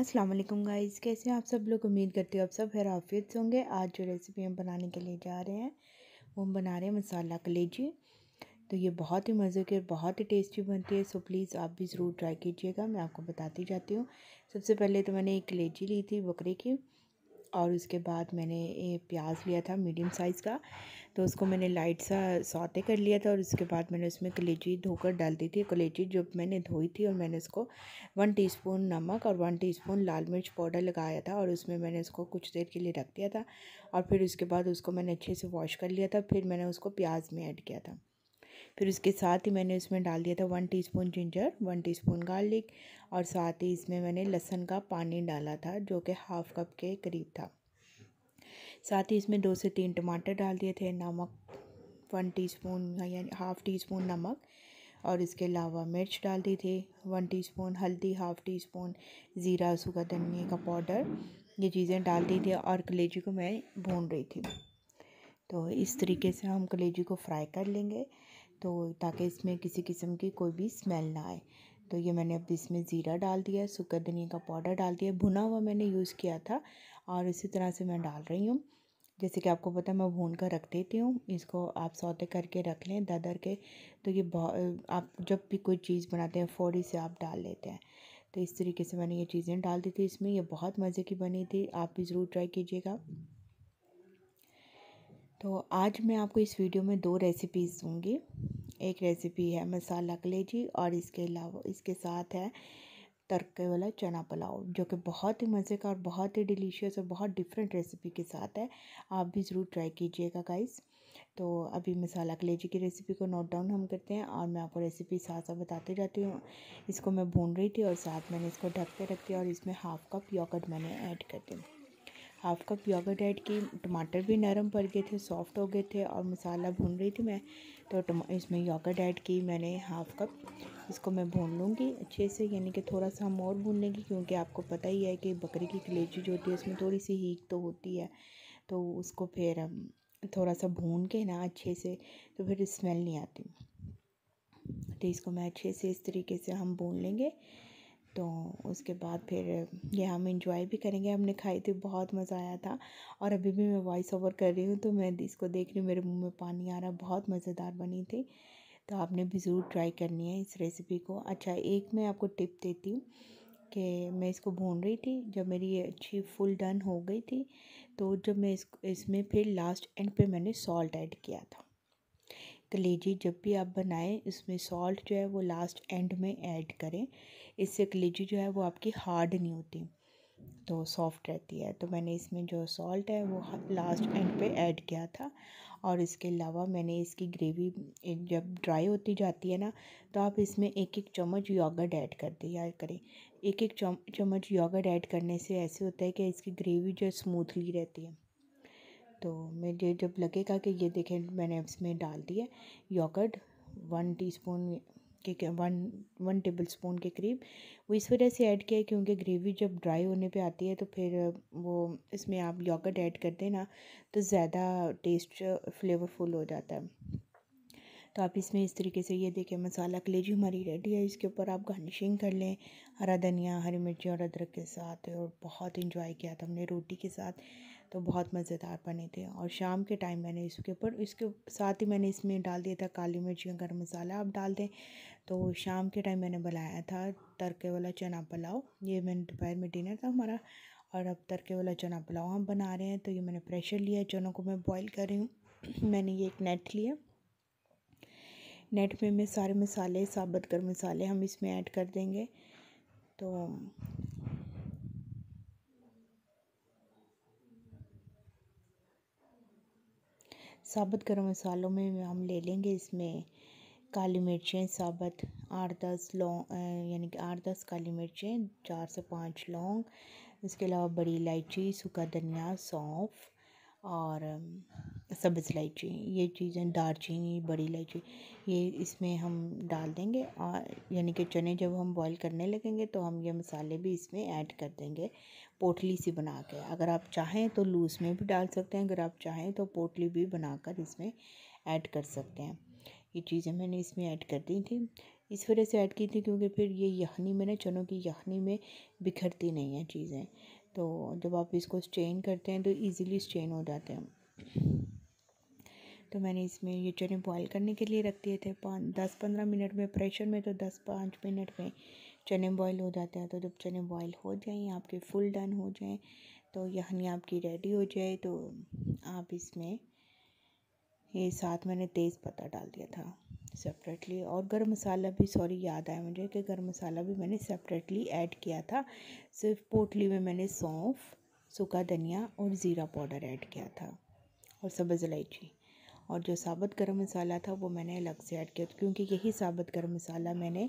अस्सलाम वालेकुम गाइस कैसे हैं आप सब लोग उम्मीद करती हूँ आप सब हराफियत होंगे आज जो रेसिपी हम बनाने के लिए जा रहे हैं वो हम बना रहे हैं मसाला कलेजी तो ये बहुत ही मज़े के बहुत ही टेस्टी बनती है सो प्लीज़ आप भी ज़रूर ट्राई कीजिएगा मैं आपको बताती जाती हूँ सबसे पहले तो मैंने एक कलेजी ली थी बकरे की और उसके बाद मैंने ये प्याज लिया था मीडियम साइज़ का तो उसको मैंने लाइट सा सौते कर लिया था और उसके बाद मैंने उसमें कलेची धोकर डाल दी थी कलेची जो मैंने धोई थी और मैंने उसको वन टीस्पून नमक और वन टीस्पून लाल मिर्च पाउडर लगाया था और उसमें मैंने उसको कुछ देर के लिए रख दिया था और फिर उसके बाद उसको मैंने अच्छे से वॉश कर लिया था फिर मैंने उसको प्याज में ऐड किया था फिर उसके साथ ही मैंने उसमें डाल दिया था one teaspoon ginger one teaspoon garlic और साथ ही इसमें मैंने लहसन का पानी डाला था जो कि हाफ़ कप के करीब था साथ ही इसमें दो से तीन टमाटर डाल दिए थे नमक वन टीस्पून यानी हाफ़ टी स्पून नमक और इसके अलावा मिर्च डाल दी थी वन टीस्पून हल्दी हाफ़ टी स्पून ज़ीरा सूखा धनिया का पाउडर ये चीज़ें डाल दी थी और कलेजी को मैं भून रही थी तो इस तरीके से हम कलेजी को फ्राई कर लेंगे तो ताकि इसमें किसी किस्म की कोई भी स्मेल ना आए तो ये मैंने अब इसमें ज़ीरा डाल दिया सूखा धनिया का पाउडर डाल दिया भुना हुआ मैंने यूज़ किया था और इसी तरह से मैं डाल रही हूँ जैसे कि आपको पता है मैं भून कर रख देती हूँ इसको आप सौते करके रख लें ददर के तो ये बहुत आप जब भी कोई चीज़ बनाते हैं फौरी से आप डाल लेते हैं तो इस तरीके से मैंने ये चीज़ें डाल दी थी इसमें ये बहुत मज़े की बनी थी आप भी ज़रूर ट्राई कीजिएगा तो आज मैं आपको इस वीडियो में दो रेसिपीज़ दूँगी एक रेसिपी है मसाला कलेजी और इसके अलावा इसके साथ है तड़के वाला चना पुलाव जो कि बहुत ही मज़े का और बहुत ही डिलीशियस और बहुत डिफरेंट रेसिपी के साथ है आप भी ज़रूर ट्राई कीजिएगा गाइस तो अभी मसाला कलेजी की रेसिपी को नोट डाउन हम करते हैं और मैं आपको रेसिपी साथ साथ बताते जाती हूँ इसको मैं भून रही थी और साथ मैंने इसको ढक के रख दिया और इसमें हाफ कप योगर्ट मैंने ऐड कर दिया हाफ़ कप योगर्ट ऐड की टमाटर भी नरम पड़ गए थे सॉफ्ट हो गए थे और मसाला भून रही थी मैं तो इसमें योगर्ट ऐड की मैंने हाफ़ कप इसको मैं भून लूँगी अच्छे से यानी कि थोड़ा सा हम और भून लेंगे क्योंकि आपको पता ही है कि बकरी की कलेजी जो होती है उसमें थोड़ी सी हीक तो होती है तो उसको फिर थोड़ा सा भून के ना अच्छे से तो फिर स्मेल नहीं आती तो इसको मैं अच्छे से इस तरीके से हम भून लेंगे तो उसके बाद फिर ये हम इंजॉय भी करेंगे हमने खाई थी बहुत मज़ा आया था और अभी भी मैं वॉइस ओवर कर रही हूँ तो मैं इसको देख रही हूँ मेरे मुंह में पानी आ रहा बहुत मज़ेदार बनी थी तो आपने भी ज़रूर ट्राई करनी है इस रेसिपी को अच्छा एक मैं आपको टिप देती हूँ कि मैं इसको भून रही थी जब मेरी ये अच्छी फुल डन हो गई थी तो जब मैं इस इसमें फिर लास्ट एंड पे मैंने सॉल्ट ऐड किया था तो लीजिए जब भी आप बनाएं इसमें सॉल्ट जो है वो लास्ट एंड में ऐड करें इससे कलेजी जो है वो आपकी हार्ड नहीं होती तो सॉफ्ट रहती है तो मैंने इसमें जो सॉल्ट है वो लास्ट एंड पे ऐड किया था और इसके अलावा मैंने इसकी ग्रेवी जब ड्राई होती जाती है ना तो आप इसमें एक एक चम्मच योगर्ट ऐड कर दें या करें एक एक चम्मच योगर्ट ऐड करने से ऐसे होता है कि इसकी ग्रेवी जो स्मूथली रहती है तो मुझे जब लगेगा कि ये देखें मैंने इसमें डाल दिया योगर्ट वन टी के वन वन टेबल स्पून के करीब वो इस वजह से ऐड किया है क्योंकि ग्रेवी जब ड्राई होने पे आती है तो फिर वो इसमें आप योगर्ट ऐड कर देना तो ज़्यादा टेस्ट फ्लेवरफुल हो जाता है तो आप इसमें इस तरीके से ये देखें मसाला कलेजी हमारी रेडी है इसके ऊपर आप गार्निशिंग कर लें हरा धनिया हरी मिर्ची और अदरक के साथ और बहुत इंजॉय किया था हमने रोटी के साथ तो बहुत मज़ेदार बने थे और शाम के टाइम मैंने इसके ऊपर इसके साथ ही मैंने इसमें डाल दिया था काली मिर्ची गर्म मसाला आप डाल दें तो शाम के टाइम मैंने बनाया था तड़के वाला चना पुलाव ये मैंने दोपहर में डिनर था हमारा और अब तड़के वाला चना पुलाव हम बना रहे हैं तो ये मैंने प्रेशर लिया चनों को मैं बॉईल कर रही हूँ मैंने ये एक नेट लिया नेट में मैं सारे मसाले साबत गर्म मसाले हम इसमें ऐड कर देंगे तो साबुत गर्म मसालों में हम ले लेंगे इसमें काली मिर्चें साबत आठ दस लौंग यानी कि आठ दस काली मिर्चें चार से पाँच लौंग इसके अलावा बड़ी इलायची सूखा धनिया सौंफ और सब्ज़ इलायची ये चीज़ें दारचीनी बड़ी इलायची ये इसमें हम डाल देंगे और यानी कि चने जब हम बॉईल करने लगेंगे तो हम ये मसाले भी इसमें ऐड कर देंगे पोटली सी बना के अगर आप चाहें तो लूज में भी डाल सकते हैं अगर आप चाहें तो पोटली भी बनाकर इसमें ऐड कर सकते हैं ये चीज़ें मैंने इसमें ऐड कर दी थी इस वजह से ऐड की थी क्योंकि फिर ये यखनी में ना चनों की यखनी में बिखरती नहीं है चीज़ें तो जब आप इसको स्ट्रेन करते हैं तो ईज़िली स्ट्रेन हो जाते हैं तो मैंने इसमें ये चने बॉयल करने के लिए रख दिए थे पाँच दस पंद्रह मिनट में प्रेशर में तो दस पाँच मिनट में चने बॉयल हो जाते हैं तो जब चने बॉयल हो जाएँ आपके फुल डन हो जाएँ तो यहनी आपकी रेडी हो जाए तो आप इसमें ये साथ मैंने तेज़ पत्ता डाल दिया था सेपरेटली और गर्म मसाला भी सॉरी याद आया मुझे कि गर्म मसाला भी मैंने सेपरेटली ऐड किया था सिर्फ पोटली में मैंने सौंफ सूखा धनिया और ज़ीरा पाउडर ऐड किया था और सब्ज़ इलायची और जो साबुत गर्म मसाला था वो मैंने अलग से ऐड किया क्योंकि यही साबुत गर्म मसाला मैंने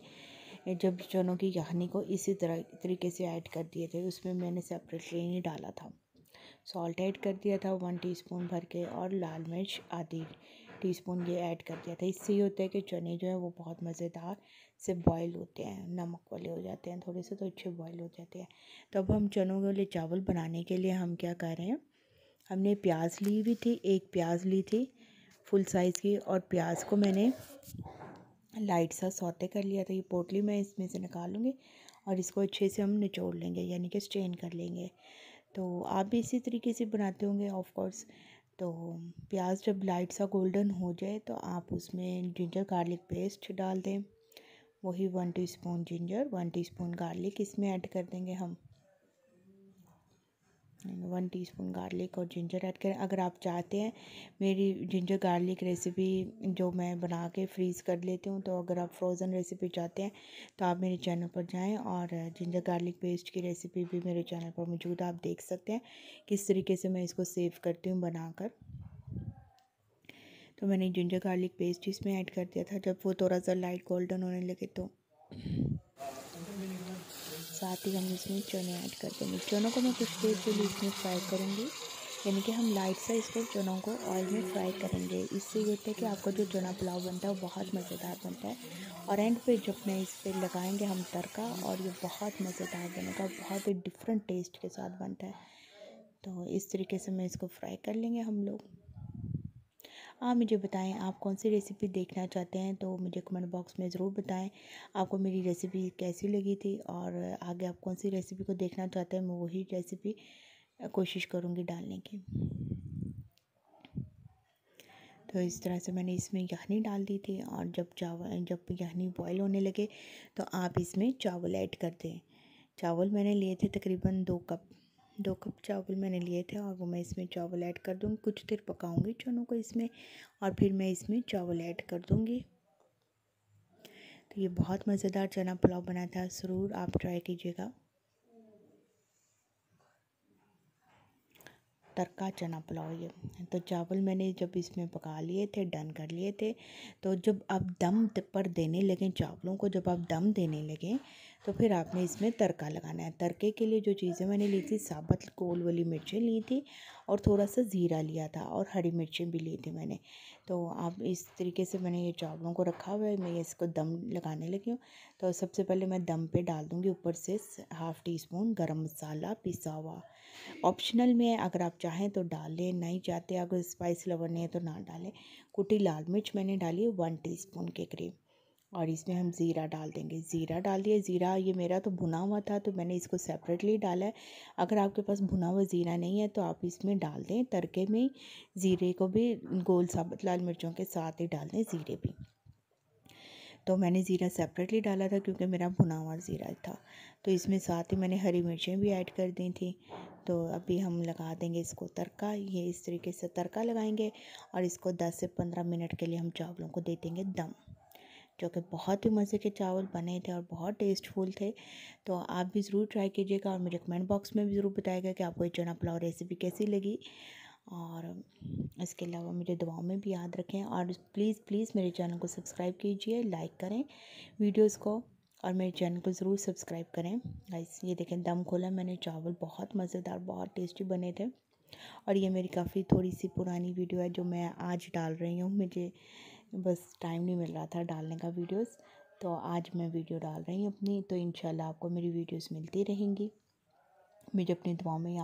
जब चनों की यखनी को इसी तरह तरीके से ऐड कर दिए थे उसमें मैंने सेपरेटली नहीं डाला था सॉल्ट ऐड कर दिया था वन टीस्पून भर के और लाल मिर्च आधी टीस्पून ये ऐड कर दिया था इससे ये होता है कि चने जो है वो बहुत मज़ेदार से बॉयल होते हैं नमक वाले हो जाते हैं थोड़े से तो अच्छे बॉयल हो जाते हैं तो अब हम चनों वाले चावल बनाने के लिए हम क्या कर रहे हैं हमने प्याज ली हुई थी एक प्याज ली थी फुल साइज़ की और प्याज को मैंने लाइट सा सौते कर लिया था ये पोटली मैं इसमें से निकालूँगी और इसको अच्छे से हम निचोड़ लेंगे यानी कि स्ट्रेन कर लेंगे तो आप भी इसी तरीके से बनाते होंगे ऑफ़ कोर्स तो प्याज जब लाइट सा गोल्डन हो जाए तो आप उसमें जिंजर गार्लिक पेस्ट डाल दें वही one teaspoon ginger one teaspoon garlic इसमें ऐड कर देंगे हम वन टीस्पून गार्लिक और जिंजर ऐड करें अगर आप चाहते हैं मेरी जिंजर गार्लिक रेसिपी जो मैं बना के फ्रीज़ कर लेती हूँ तो अगर आप फ्रोज़न रेसिपी चाहते हैं तो आप मेरे चैनल पर जाएं और जिंजर गार्लिक पेस्ट की रेसिपी भी मेरे चैनल पर मौजूद है आप देख सकते हैं किस तरीके से मैं इसको सेव करती हूँ बनाकर तो मैंने जिंजर गार्लिक पेस्ट इसमें ऐड कर दिया था जब वो थोड़ा सा लाइट गोल्डन होने लगे तो साथ ही हम इसमें चने ऐड कर देंगे चनों को मैं कुछ देर के लिए इसमें फ्राई करूँगी यानी कि हम लाइट सा इसको चनों को ऑयल में फ्राई करेंगे इससे ये होता है कि आपका जो चना पुलाव बनता है वो बहुत मज़ेदार बनता है और एंड पे जब मैं इस पर लगाएँगे हम तड़का और ये बहुत मज़ेदार बनेगा बहुत ही डिफरेंट टेस्ट के साथ बनता है तो इस तरीके से मैं इसको फ्राई कर लेंगे हम लोग आप मुझे बताएं आप कौन सी रेसिपी देखना चाहते हैं तो मुझे कमेंट बॉक्स में ज़रूर बताएं आपको मेरी रेसिपी कैसी लगी थी और आगे आप कौन सी रेसिपी को देखना चाहते हैं मैं वही रेसिपी कोशिश करूँगी डालने की तो इस तरह से मैंने इसमें यखनी डाल दी थी और जब चावल जब यखनी बॉयल होने लगे तो आप इसमें चावल ऐड कर दें चावल मैंने लिए थे तकरीबन दो कप दो कप चावल मैंने लिए थे और वो मैं इसमें चावल ऐड कर दूँगी कुछ देर पकाऊँगी चनों को इसमें और फिर मैं इसमें चावल ऐड कर दूँगी तो ये बहुत मज़ेदार चना पुलाव बना था ज़रूर आप ट्राई कीजिएगा तड़का चना पुलाव ये तो चावल मैंने जब इसमें पका लिए थे डन कर लिए थे तो जब आप दम पर देने लगें चावलों को जब आप दम देने लगें तो फिर आपने इसमें तड़का लगाना है तड़के के लिए जो चीज़ें मैंने ली थी साबत गोल वाली मिर्चें ली थी और थोड़ा सा ज़ीरा लिया था और हरी मिर्चें भी ली थी मैंने तो आप इस तरीके से मैंने ये चावलों को रखा हुआ है मैं इसको दम लगाने लगी हूँ तो सबसे पहले मैं दम पे डाल दूँगी ऊपर से हाफ़ टी स्पून गर्म मसाला पिसा हुआ ऑप्शनल में अगर आप चाहें तो डाल लें नहीं चाहते अगर स्पाइस लवर नहीं है तो ना डालें कुटी लाल मिर्च मैंने डाली वन टी स्पून के करीब और इसमें हम ज़ीरा डाल देंगे ज़ीरा डाल दिया ज़ीरा ये मेरा तो भुना हुआ था तो मैंने इसको सेपरेटली डाला है अगर आपके पास भुना हुआ ज़ीरा नहीं है तो आप इसमें डाल दें तड़के में ज़ीरे को भी गोल साबुत मतलब लाल मिर्चों के साथ ही डाल दें ज़ीरे भी तो मैंने ज़ीरा सेपरेटली डाला था क्योंकि मेरा भुना हुआ ज़ीरा था तो इसमें साथ ही मैंने हरी मिर्चें भी ऐड कर दी थी तो अभी हम लगा देंगे इसको तड़का ये इस तरीके से तड़का लगाएंगे और इसको 10 से 15 मिनट के लिए हम चावलों को दे देंगे दम जो कि बहुत ही मज़े के चावल बने थे और बहुत टेस्टफुल थे तो आप भी ज़रूर ट्राई कीजिएगा और मुझे कमेंट बॉक्स में भी ज़रूर बताएगा कि आपको ये चना पुलाव रेसिपी कैसी लगी और इसके अलावा मुझे दुआओं में भी याद रखें और प्लीज़ प्लीज़ मेरे चैनल को सब्सक्राइब कीजिए लाइक करें वीडियोज़ को और मेरे चैनल को ज़रूर सब्सक्राइब करें गाइस ये देखें दम खोला मैंने चावल बहुत मज़ेदार बहुत टेस्टी बने थे और ये मेरी काफ़ी थोड़ी सी पुरानी वीडियो है जो मैं आज डाल रही हूँ मुझे बस टाइम नहीं मिल रहा था डालने का वीडियोस तो आज मैं वीडियो डाल रही हूँ अपनी तो इन आपको मेरी वीडियोस मिलती रहेंगी मुझे अपनी दुआ में याद